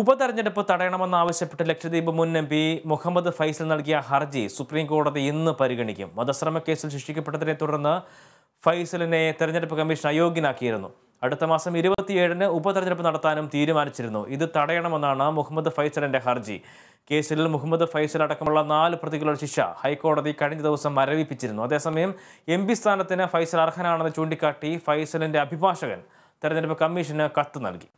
ഉപതെരഞ്ഞെടുപ്പ് തടയണമെന്നാവശ്യപ്പെട്ട് ലക്ഷദ്വീപ് മുൻ M P Muhammad Faisal നൽകിയ ഹർജി സുപ്രീം കോടതി ഇന്ന് പരിഗണിക്കും വധശ്രമ കേസിൽ ശിക്ഷിക്കപ്പെട്ടതിനെ തുടർന്ന് ഫൈസലിനെ തെരഞ്ഞെടുപ്പ് കമ്മീഷൻ അയോഗ്യനാക്കിയിരുന്നു അടുത്ത മാസം ഇരുപത്തിയേഴിന് ഉപതെരഞ്ഞെടുപ്പ് നടത്താനും തീരുമാനിച്ചിരുന്നു ഇത് തടയണമെന്നാണ് മുഹമ്മദ് ഫൈസലിന്റെ ഹർജി കേസിൽ മുഹമ്മദ് ഫൈസൽ അടക്കമുള്ള നാല് പ്രതികളുടെ ശിക്ഷ ഹൈക്കോടതി കഴിഞ്ഞ ദിവസം മരവിപ്പിച്ചിരുന്നു അതേസമയം എം പി സ്ഥാനത്തിന് ഫൈസൽ അർഹനാണെന്ന് ചൂണ്ടിക്കാട്ടി ഫൈസലിന്റെ അഭിഭാഷകൻ തെരഞ്ഞെടുപ്പ് കമ്മീഷന് കത്ത് നൽകി